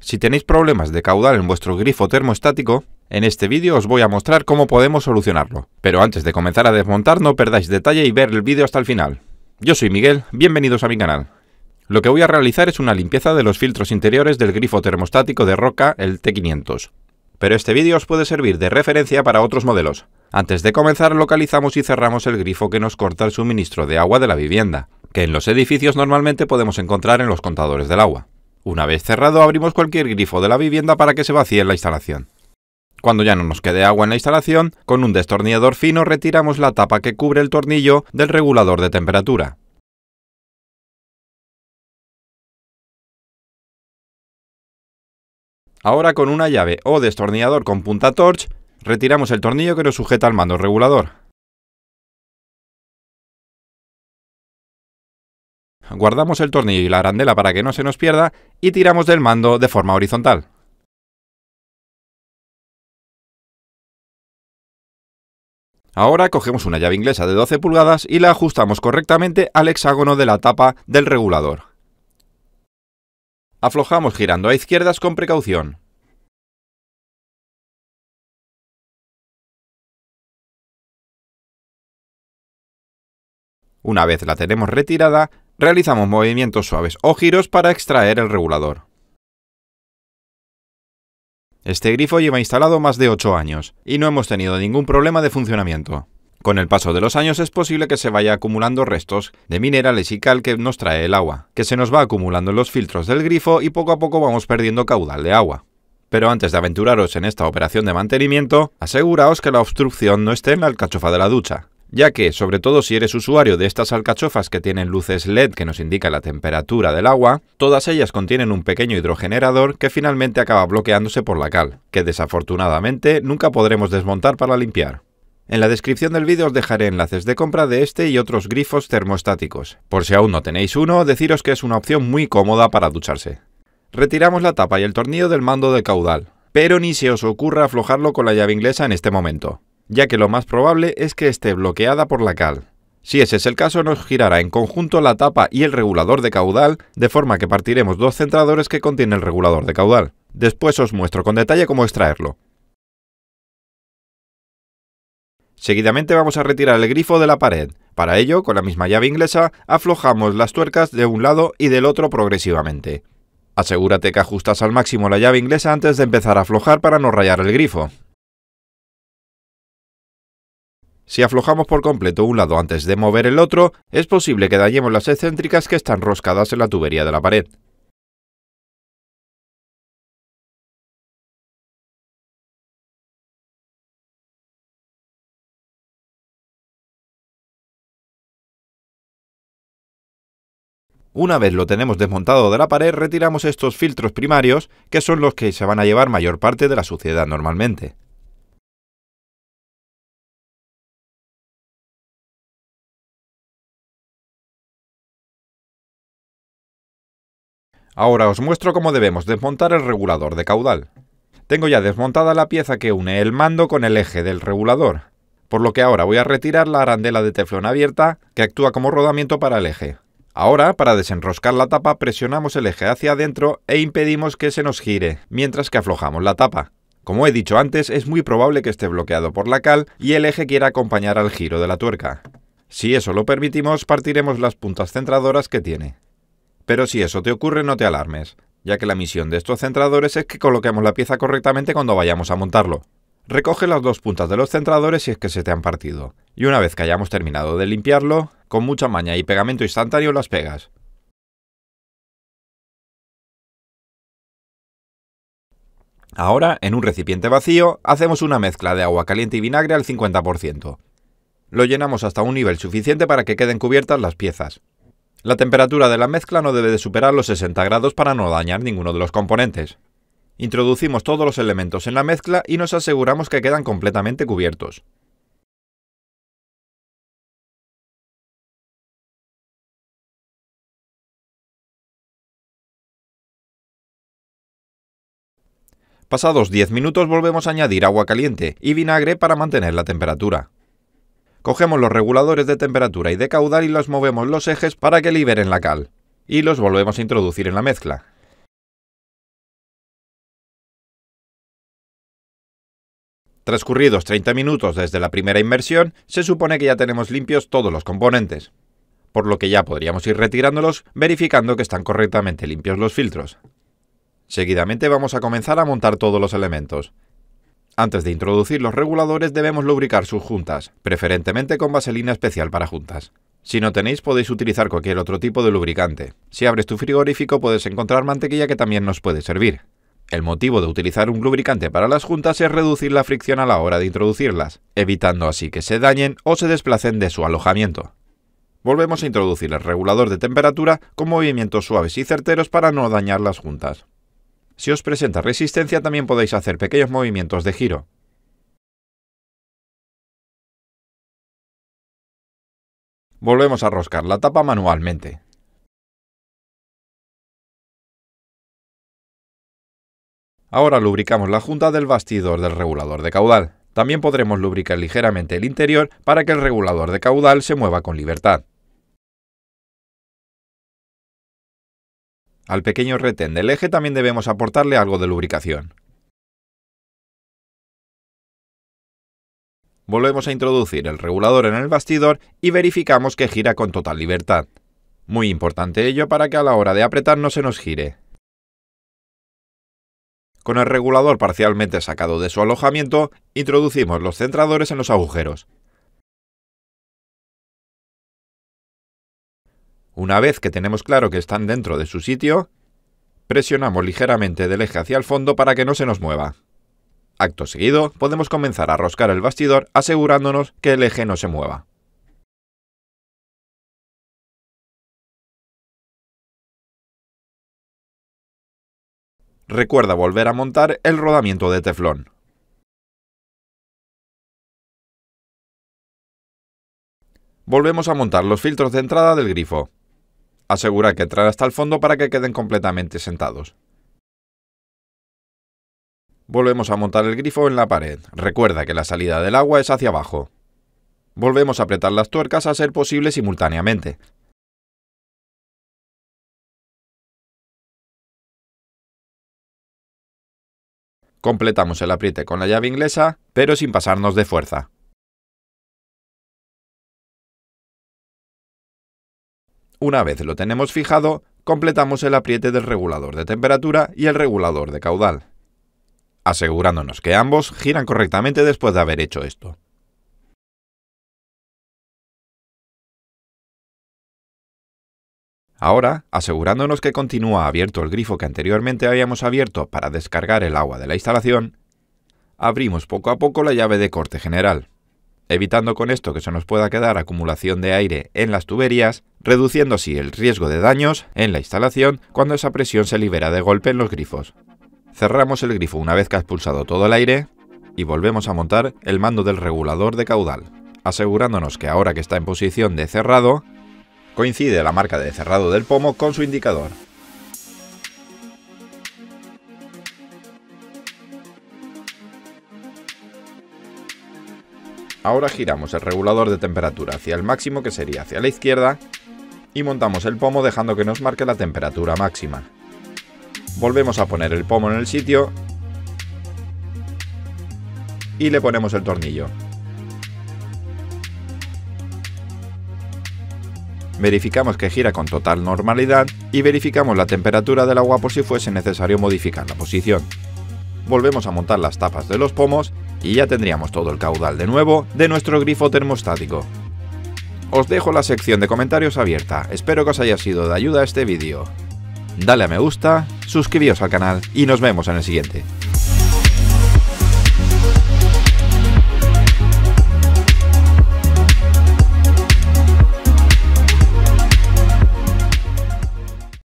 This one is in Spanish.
Si tenéis problemas de caudal en vuestro grifo termostático, en este vídeo os voy a mostrar cómo podemos solucionarlo. Pero antes de comenzar a desmontar no perdáis detalle y ver el vídeo hasta el final. Yo soy Miguel, bienvenidos a mi canal. Lo que voy a realizar es una limpieza de los filtros interiores del grifo termostático de Roca, el T500. Pero este vídeo os puede servir de referencia para otros modelos. Antes de comenzar localizamos y cerramos el grifo que nos corta el suministro de agua de la vivienda, que en los edificios normalmente podemos encontrar en los contadores del agua. Una vez cerrado, abrimos cualquier grifo de la vivienda para que se vacíe la instalación. Cuando ya no nos quede agua en la instalación, con un destornillador fino retiramos la tapa que cubre el tornillo del regulador de temperatura. Ahora con una llave o destornillador con punta torch, retiramos el tornillo que nos sujeta al mando regulador. guardamos el tornillo y la arandela para que no se nos pierda y tiramos del mando de forma horizontal. Ahora cogemos una llave inglesa de 12 pulgadas y la ajustamos correctamente al hexágono de la tapa del regulador. Aflojamos girando a izquierdas con precaución. Una vez la tenemos retirada, Realizamos movimientos suaves o giros para extraer el regulador. Este grifo lleva instalado más de 8 años y no hemos tenido ningún problema de funcionamiento. Con el paso de los años es posible que se vaya acumulando restos de minerales y cal que nos trae el agua, que se nos va acumulando en los filtros del grifo y poco a poco vamos perdiendo caudal de agua. Pero antes de aventuraros en esta operación de mantenimiento, aseguraos que la obstrucción no esté en la alcachofa de la ducha, ya que, sobre todo si eres usuario de estas alcachofas que tienen luces LED que nos indica la temperatura del agua, todas ellas contienen un pequeño hidrogenerador que finalmente acaba bloqueándose por la cal, que desafortunadamente nunca podremos desmontar para limpiar. En la descripción del vídeo os dejaré enlaces de compra de este y otros grifos termostáticos. Por si aún no tenéis uno, deciros que es una opción muy cómoda para ducharse. Retiramos la tapa y el tornillo del mando de caudal, pero ni se os ocurra aflojarlo con la llave inglesa en este momento ya que lo más probable es que esté bloqueada por la cal. Si ese es el caso, nos girará en conjunto la tapa y el regulador de caudal, de forma que partiremos dos centradores que contiene el regulador de caudal. Después os muestro con detalle cómo extraerlo. Seguidamente vamos a retirar el grifo de la pared. Para ello, con la misma llave inglesa, aflojamos las tuercas de un lado y del otro progresivamente. Asegúrate que ajustas al máximo la llave inglesa antes de empezar a aflojar para no rayar el grifo. Si aflojamos por completo un lado antes de mover el otro, es posible que dañemos las excéntricas que están roscadas en la tubería de la pared. Una vez lo tenemos desmontado de la pared, retiramos estos filtros primarios, que son los que se van a llevar mayor parte de la suciedad normalmente. Ahora os muestro cómo debemos desmontar el regulador de caudal. Tengo ya desmontada la pieza que une el mando con el eje del regulador, por lo que ahora voy a retirar la arandela de teflón abierta que actúa como rodamiento para el eje. Ahora, para desenroscar la tapa, presionamos el eje hacia adentro e impedimos que se nos gire, mientras que aflojamos la tapa. Como he dicho antes, es muy probable que esté bloqueado por la cal y el eje quiera acompañar al giro de la tuerca. Si eso lo permitimos, partiremos las puntas centradoras que tiene. Pero si eso te ocurre, no te alarmes, ya que la misión de estos centradores es que coloquemos la pieza correctamente cuando vayamos a montarlo. Recoge las dos puntas de los centradores si es que se te han partido, y una vez que hayamos terminado de limpiarlo, con mucha maña y pegamento instantáneo las pegas. Ahora, en un recipiente vacío, hacemos una mezcla de agua caliente y vinagre al 50%. Lo llenamos hasta un nivel suficiente para que queden cubiertas las piezas. La temperatura de la mezcla no debe de superar los 60 grados para no dañar ninguno de los componentes. Introducimos todos los elementos en la mezcla y nos aseguramos que quedan completamente cubiertos. Pasados 10 minutos volvemos a añadir agua caliente y vinagre para mantener la temperatura. Cogemos los reguladores de temperatura y de caudal y los movemos los ejes para que liberen la cal. Y los volvemos a introducir en la mezcla. Transcurridos 30 minutos desde la primera inmersión, se supone que ya tenemos limpios todos los componentes, por lo que ya podríamos ir retirándolos verificando que están correctamente limpios los filtros. Seguidamente vamos a comenzar a montar todos los elementos. Antes de introducir los reguladores debemos lubricar sus juntas, preferentemente con vaselina especial para juntas. Si no tenéis podéis utilizar cualquier otro tipo de lubricante. Si abres tu frigorífico puedes encontrar mantequilla que también nos puede servir. El motivo de utilizar un lubricante para las juntas es reducir la fricción a la hora de introducirlas, evitando así que se dañen o se desplacen de su alojamiento. Volvemos a introducir el regulador de temperatura con movimientos suaves y certeros para no dañar las juntas. Si os presenta resistencia también podéis hacer pequeños movimientos de giro. Volvemos a roscar la tapa manualmente. Ahora lubricamos la junta del bastidor del regulador de caudal. También podremos lubricar ligeramente el interior para que el regulador de caudal se mueva con libertad. Al pequeño retén del eje también debemos aportarle algo de lubricación. Volvemos a introducir el regulador en el bastidor y verificamos que gira con total libertad. Muy importante ello para que a la hora de apretar no se nos gire. Con el regulador parcialmente sacado de su alojamiento, introducimos los centradores en los agujeros. Una vez que tenemos claro que están dentro de su sitio, presionamos ligeramente del eje hacia el fondo para que no se nos mueva. Acto seguido, podemos comenzar a roscar el bastidor asegurándonos que el eje no se mueva. Recuerda volver a montar el rodamiento de teflón. Volvemos a montar los filtros de entrada del grifo. Asegura que entrar hasta el fondo para que queden completamente sentados. Volvemos a montar el grifo en la pared. Recuerda que la salida del agua es hacia abajo. Volvemos a apretar las tuercas a ser posible simultáneamente. Completamos el apriete con la llave inglesa, pero sin pasarnos de fuerza. Una vez lo tenemos fijado, completamos el apriete del regulador de temperatura y el regulador de caudal, asegurándonos que ambos giran correctamente después de haber hecho esto. Ahora, asegurándonos que continúa abierto el grifo que anteriormente habíamos abierto para descargar el agua de la instalación, abrimos poco a poco la llave de corte general evitando con esto que se nos pueda quedar acumulación de aire en las tuberías, reduciendo así el riesgo de daños en la instalación cuando esa presión se libera de golpe en los grifos. Cerramos el grifo una vez que ha expulsado todo el aire y volvemos a montar el mando del regulador de caudal, asegurándonos que ahora que está en posición de cerrado, coincide la marca de cerrado del pomo con su indicador, Ahora giramos el regulador de temperatura hacia el máximo que sería hacia la izquierda y montamos el pomo dejando que nos marque la temperatura máxima. Volvemos a poner el pomo en el sitio y le ponemos el tornillo. verificamos que gira con total normalidad y verificamos la temperatura del agua por si fuese necesario modificar la posición. Volvemos a montar las tapas de los pomos y ya tendríamos todo el caudal de nuevo de nuestro grifo termostático. Os dejo la sección de comentarios abierta, espero que os haya sido de ayuda este vídeo. Dale a me gusta, suscribíos al canal y nos vemos en el siguiente.